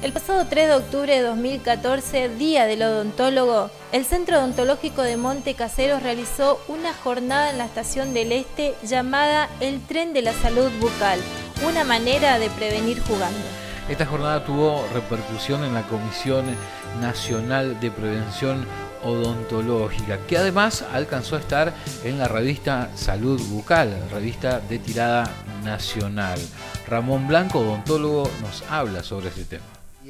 El pasado 3 de octubre de 2014, Día del Odontólogo, el Centro Odontológico de Monte Caseros realizó una jornada en la Estación del Este llamada El Tren de la Salud Bucal, una manera de prevenir jugando. Esta jornada tuvo repercusión en la Comisión Nacional de Prevención odontológica, que además alcanzó a estar en la revista Salud Bucal, revista de tirada nacional. Ramón Blanco, odontólogo, nos habla sobre este tema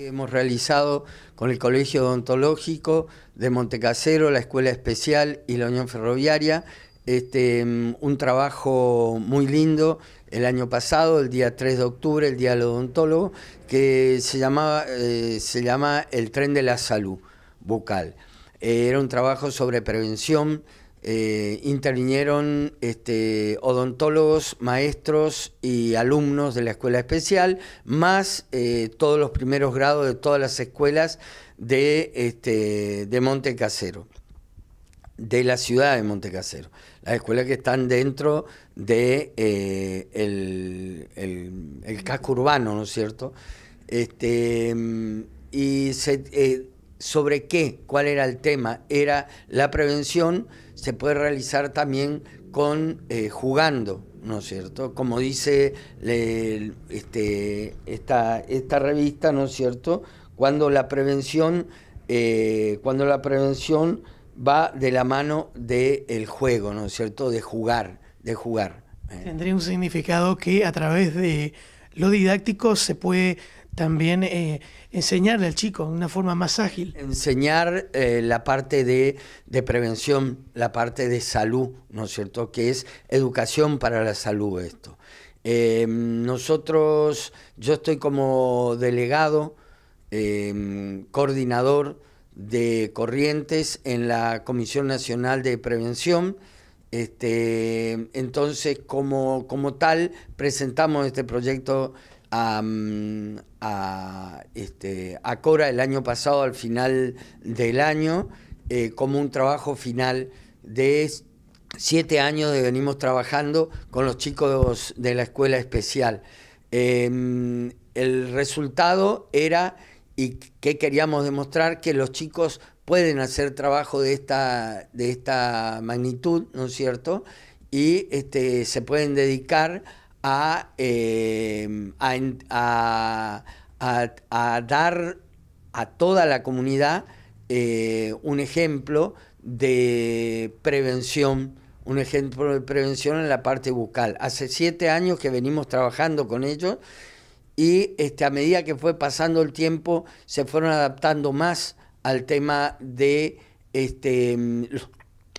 hemos realizado con el Colegio Odontológico de Montecasero, la Escuela Especial y la Unión Ferroviaria. Este, mm, un trabajo muy lindo el año pasado, el día 3 de octubre, el Día del Odontólogo, que se, llamaba, eh, se llama El Tren de la Salud Bucal. Eh, era un trabajo sobre prevención, eh, intervinieron este, odontólogos, maestros y alumnos de la escuela especial, más eh, todos los primeros grados de todas las escuelas de, este, de Monte Casero, de la ciudad de Monte Casero, las escuelas que están dentro de, eh, el, casco urbano, ¿no es cierto? Este, y se sobre qué, cuál era el tema. Era la prevención, se puede realizar también con eh, jugando, ¿no es cierto? Como dice este, esta, esta, revista, ¿no es cierto? Cuando la prevención, eh, cuando la prevención va de la mano del el juego, ¿no es cierto? De jugar, de jugar. Tendría un significado que a través de lo didáctico se puede también eh, enseñarle al chico de una forma más ágil. Enseñar eh, la parte de, prevención, la parte de salud, ¿no es cierto? Que es educación para la salud esto. Em, nosotros, yo estoy como delegado, em, coordinador de corrientes en la Comisión Nacional de Prevención. Este, entonces, como, como tal, presentamos este proyecto a, mm, a, este, a Cora el año pasado, al final del año, eh, como un trabajo final de siete años de venimos trabajando con los chicos de la escuela especial. Em, el resultado era, y que queríamos demostrar, que los chicos pueden hacer trabajo de esta, de esta magnitud, ¿no es cierto? Y este, se pueden dedicar Em, a, dar a toda la comunidad eh, un ejemplo de prevención, un ejemplo de prevención en la parte bucal. Hace siete años que venimos trabajando con ellos y este, a medida que fue pasando el tiempo se fueron adaptando más al tema de este, mm, los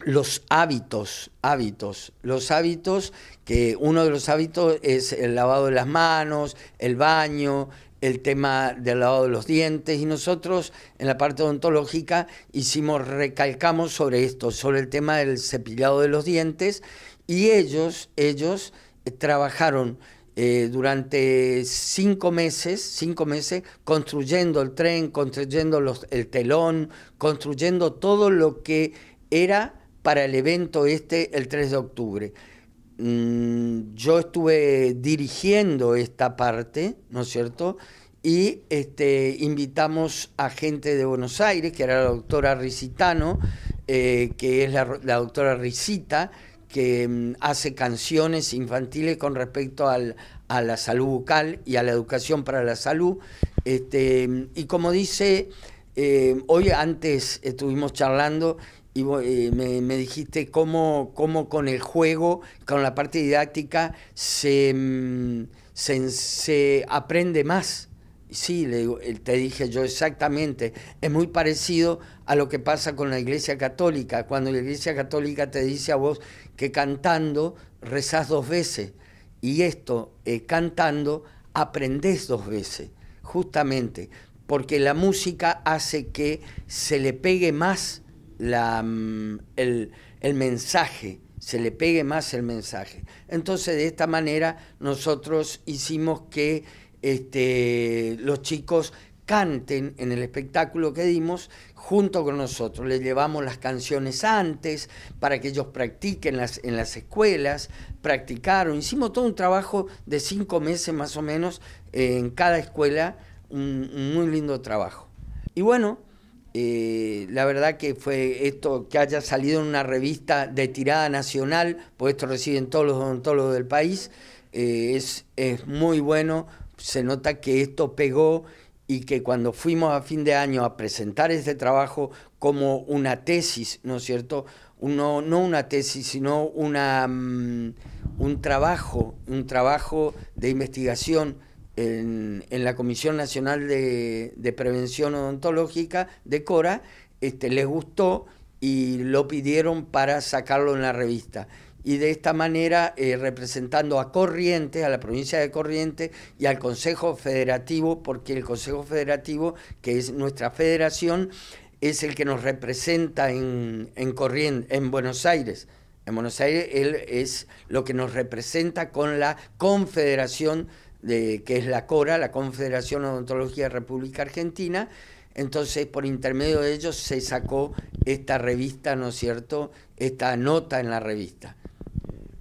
los hábitos, hábitos, los hábitos, que uno de los hábitos es el lavado de las manos, el baño, el tema del lavado de los dientes y nosotros en la parte odontológica hicimos, recalcamos sobre esto, sobre el tema del cepillado de los dientes y ellos, ellos eh, trabajaron eh, durante cinco meses, cinco meses, construyendo el tren, construyendo el telón, construyendo todo lo que era para el evento este el 3 de octubre. Mm, yo estuve dirigiendo esta parte, ¿no es cierto? Y este, invitamos a gente de Buenos Aires, que era la doctora Ricitano, eh, que es la, doctora Risita, que mm, hace canciones infantiles con respecto al, a la salud bucal y a la educación para la salud. Este, y como dice, eh, hoy antes estuvimos charlando y eh, me, dijiste cómo, cómo con el juego, con la parte didáctica, se, mm, se, aprende más. Sí, eh, te dije yo exactamente, es muy parecido a lo que pasa con la Iglesia Católica, cuando la Iglesia Católica te dice a vos que cantando rezás dos veces y esto, eh, cantando, aprendés dos veces, justamente, porque la música hace que se le pegue más la, mm, el, mensaje, se le pegue más el mensaje. Entonces, de esta manera, nosotros hicimos que este, los chicos canten en el espectáculo que dimos junto con nosotros. Les llevamos las canciones antes para que ellos practiquen las, en las escuelas, practicaron, hicimos todo un trabajo de cinco meses más o menos en cada escuela, un muy lindo trabajo. Y bueno, eh, la verdad que fue esto que haya salido en una revista de tirada nacional, pues esto reciben todos los del país, eh, es, muy bueno, se nota que esto pegó y que cuando fuimos a fin de año a presentar este trabajo como una tesis, ¿no es cierto? no una tesis, sino una, mm, un trabajo, un trabajo de investigación en, la Comisión Nacional de, Prevención Odontológica de Cora, este, les gustó y lo pidieron para sacarlo en la revista. Y de esta manera, eh, representando a Corrientes, a la provincia de Corrientes y al Consejo Federativo, porque el Consejo Federativo, que es nuestra federación, es el que nos representa en, en, en Buenos Aires. En Buenos Aires él es lo que nos representa con la Confederación de, que es la CORA, la Confederación de Odontología de República Argentina. Entonces, por intermedio de ellos se sacó esta revista, ¿no es cierto? Esta nota en la revista.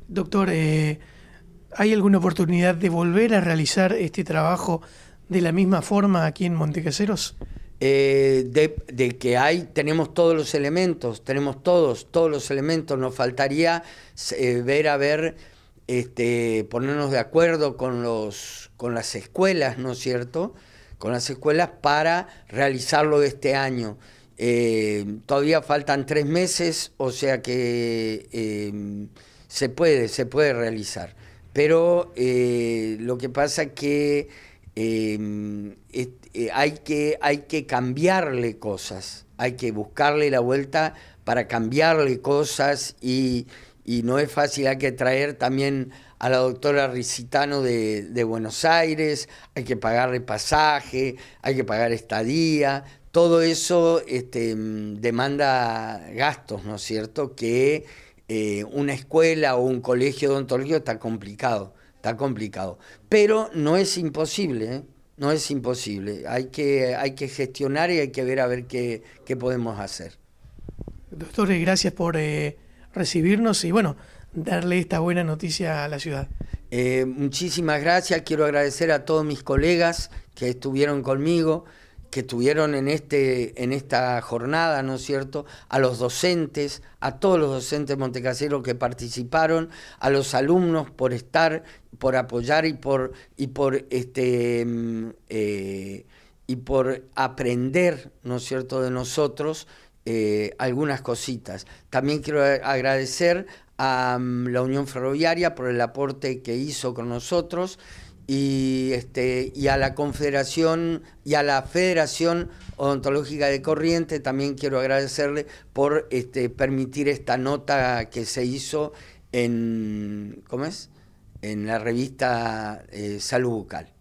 Doctor, eh, ¿hay alguna oportunidad de volver a realizar este trabajo de la misma forma aquí en Montecaseros? Eh, de, que hay, tenemos todos los elementos, tenemos todos, todos los elementos. Nos faltaría eh, ver a ver este, ponernos de acuerdo con, los, con las escuelas, ¿no es cierto? Con las escuelas para realizarlo este año. Eh, todavía faltan tres meses, o sea que eh, se puede, se puede realizar. Pero eh, lo que pasa es que hay que hay que cambiarle cosas, hay que buscarle la vuelta para cambiarle cosas y y no es fácil, hay que traer también a la doctora Ricitano de, Buenos Aires, hay que pagar pasaje, hay que pagar estadía, todo eso este, demanda gastos, ¿no es cierto? Que eh, una escuela o un colegio odontológico está complicado, está complicado. Pero no es imposible, ¿eh? no es imposible. Hay que, hay que gestionar y hay que ver a ver qué, qué podemos hacer. Doctores, gracias por... Eh, recibirnos y bueno, darle esta buena noticia a la ciudad. Eh, muchísimas gracias, quiero agradecer a todos mis colegas que estuvieron conmigo, que estuvieron en, este, en esta jornada, ¿no es cierto? A los docentes, a todos los docentes montecaseros que participaron, a los alumnos por estar, por apoyar y por, y por este... Mm, eh, y por aprender, ¿no es cierto?, de nosotros eh, algunas cositas. También quiero agradecer a mm, la Unión Ferroviaria por el aporte que hizo con nosotros y, este, y a la Confederación y a la Federación Odontológica de Corriente también quiero agradecerle por este, permitir esta nota que se hizo en, ¿cómo es? en la revista eh, Salud Bucal.